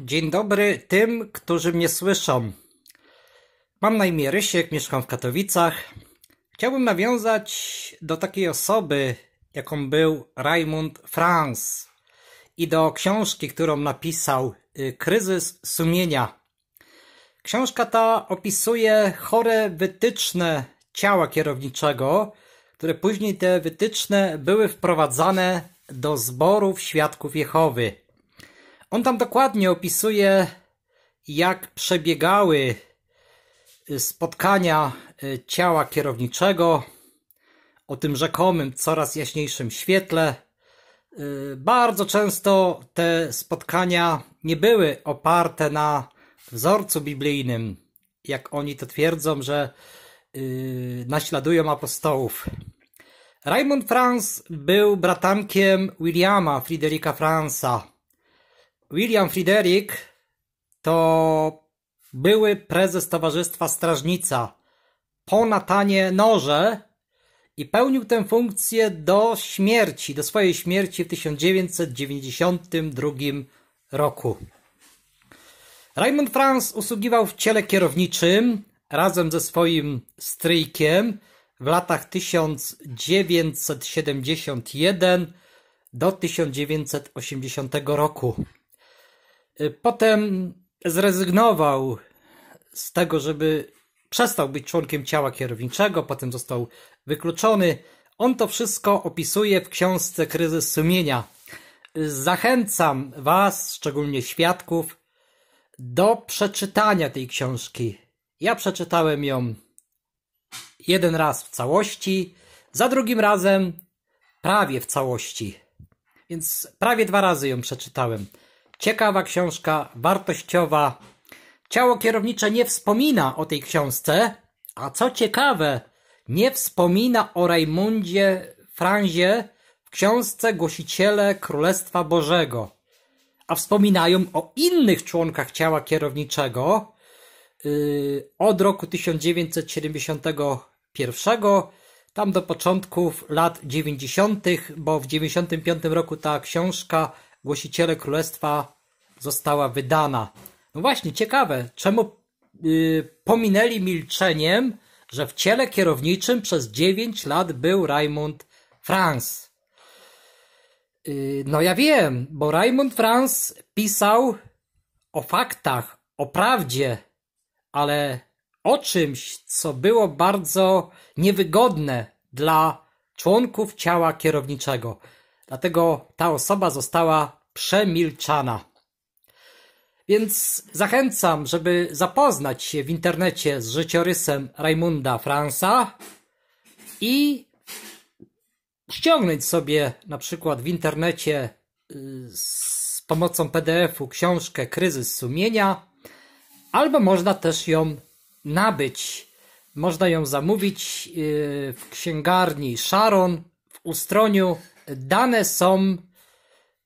Dzień dobry tym, którzy mnie słyszą. Mam na imię Rysiek, mieszkam w Katowicach. Chciałbym nawiązać do takiej osoby, jaką był Raymond Franz i do książki, którą napisał y, Kryzys sumienia. Książka ta opisuje chore wytyczne ciała kierowniczego, które później te wytyczne były wprowadzane do zborów świadków Jehowy. On tam dokładnie opisuje, jak przebiegały y, spotkania y, ciała kierowniczego o tym rzekomym, coraz jaśniejszym świetle. Y, bardzo często te spotkania nie były oparte na wzorcu biblijnym, jak oni to twierdzą, że naśladują apostołów. Raymond Franz był bratankiem Williama Friderika Franza, William Frederick to były prezes Towarzystwa Strażnica po Natanie Noże i pełnił tę funkcję do śmierci, do swojej śmierci w 1992 roku. Raymond Franz usługiwał w ciele kierowniczym razem ze swoim stryjkiem w latach 1971 do 1980 roku. Y, potem zrezygnował z tego, żeby przestał być członkiem ciała kierowniczego, potem został wykluczony. On to wszystko opisuje w książce Kryzys Sumienia. Zachęcam Was, szczególnie świadków, do przeczytania tej książki. Ja przeczytałem ją jeden raz w całości, za drugim razem prawie w całości. Więc prawie dwa razy ją przeczytałem. Ciekawa książka, wartościowa. Ciało kierownicze nie wspomina o tej książce, a co ciekawe, nie wspomina o Rajmundzie Franzie w książce Głosiciele Królestwa Bożego, a wspominają o innych członkach ciała kierowniczego yy, od roku 1971 tam do początków lat 90., bo w 95 roku ta książka głosiciele królestwa została wydana. No właśnie, ciekawe, czemu y, pominęli milczeniem, że w ciele kierowniczym przez 9 lat był Raymond Franz. Y, no ja wiem, bo Raymond Franz pisał o faktach, o prawdzie, ale o czymś, co było bardzo niewygodne dla członków ciała kierowniczego. Dlatego ta osoba została przemilczana. Więc zachęcam, żeby zapoznać się w internecie z życiorysem Raimunda Fransa i ściągnąć sobie na przykład w internecie y, z pomocą PDF-u książkę Kryzys Sumienia, albo można też ją nabyć. Można ją zamówić y, w księgarni Sharon w Ustroniu dane są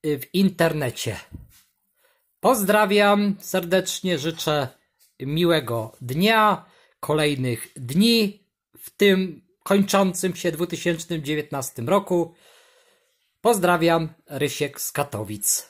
y, w internecie. Pozdrawiam serdecznie, życzę miłego dnia, kolejnych dni w tym kończącym się 2019 roku. Pozdrawiam, Rysiek z Katowic.